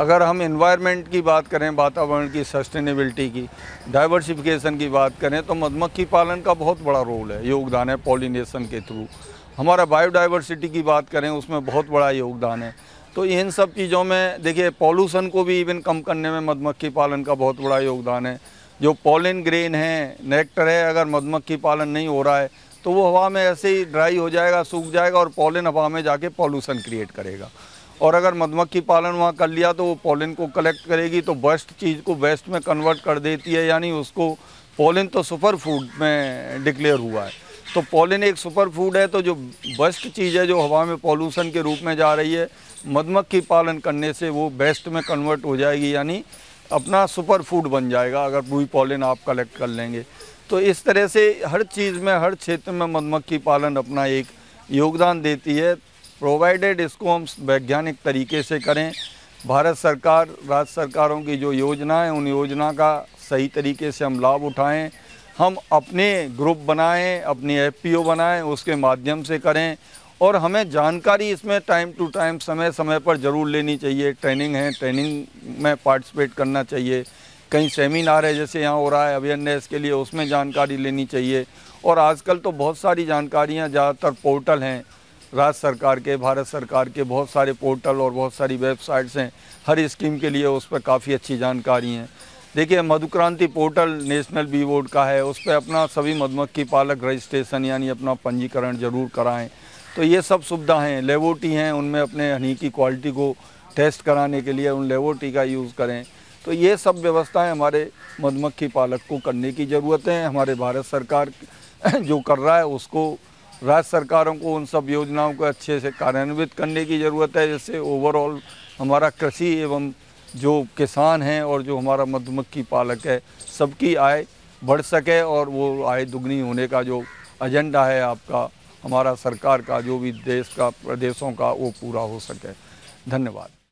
अगर हम इन्वायरमेंट की बात करें वातावरण की सस्टेनेबिलिटी की डाइवर्सिफिकेशन की बात करें तो मधुमक्खी पालन का बहुत बड़ा रोल है योगदान है पॉलिनेशन के थ्रू हमारा बायोडाइवर्सिटी की बात करें उसमें बहुत बड़ा योगदान है तो इन सब चीज़ों में देखिए पॉल्यूशन को भी इवन कम करने में मधुमक्खी पालन का बहुत बड़ा योगदान है जो पॉलिन ग्रेन है नेक्टर है अगर मधुमक्खी पालन नहीं हो रहा है तो वो हवा में ऐसे ही ड्राई हो जाएगा सूख जाएगा और पॉलिन हवा में जाके पॉल्यूशन क्रिएट करेगा और अगर मधुमक्खी पालन वहाँ कर लिया तो वो पोलिन को कलेक्ट करेगी तो बेस्ट चीज़ को बेस्ट में कन्वर्ट कर देती है यानी उसको पोलिन तो सुपर फूड में डिक्लेयर हुआ है तो पोलिन एक सुपर फूड है तो जो बेस्ट चीज़ है जो हवा में पॉल्यूशन के रूप में जा रही है मधुमक्खी पालन करने से वो बेस्ट में कन्वर्ट हो जाएगी यानी अपना सुपर फूड बन जाएगा अगर पूरी पोलिन आप कलेक्ट कर लेंगे तो इस तरह से हर चीज़ में हर क्षेत्र में मधुमक्खी पालन अपना एक योगदान देती है प्रोवाइडेड इसको हम वैज्ञानिक तरीके से करें भारत सरकार राज्य सरकारों की जो योजना है उन योजना का सही तरीके से हम लाभ उठाएं हम अपने ग्रुप बनाएं अपने एफपीओ बनाएं उसके माध्यम से करें और हमें जानकारी इसमें टाइम टू टाइम समय समय पर ज़रूर लेनी चाहिए ट्रेनिंग है ट्रेनिंग में पार्टिसिपेट करना चाहिए कहीं सेमिनार है जैसे यहाँ हो रहा है अवेयरनेस के लिए उसमें जानकारी लेनी चाहिए और आजकल तो बहुत सारी जानकारियाँ ज़्यादातर पोर्टल हैं राज्य सरकार के भारत सरकार के बहुत सारे पोर्टल और बहुत सारी वेबसाइट्स हैं हर स्कीम के लिए उस पर काफ़ी अच्छी जानकारी हैं देखिए Madhukranti portal national bee board का है उस पर अपना सभी मधुमक्खी पालक रजिस्ट्रेशन यानी अपना पंजीकरण जरूर कराएं तो ये सब हैं लेबोटी हैं उनमें अपने हनी की क्वालिटी को टेस्ट कराने के लिए उन लेबोटी का यूज़ करें तो ये सब व्यवस्थाएँ हमारे मधुमक्खी पालक को करने की ज़रूरत है हमारे भारत सरकार जो कर रहा है उसको राज्य सरकारों को उन सब योजनाओं को अच्छे से कार्यान्वित करने की ज़रूरत है जिससे ओवरऑल हमारा कृषि एवं जो किसान हैं और जो हमारा मधुमक्खी पालक है सबकी आय बढ़ सके और वो आय दुगनी होने का जो एजेंडा है आपका हमारा सरकार का जो भी देश का प्रदेशों का वो पूरा हो सके धन्यवाद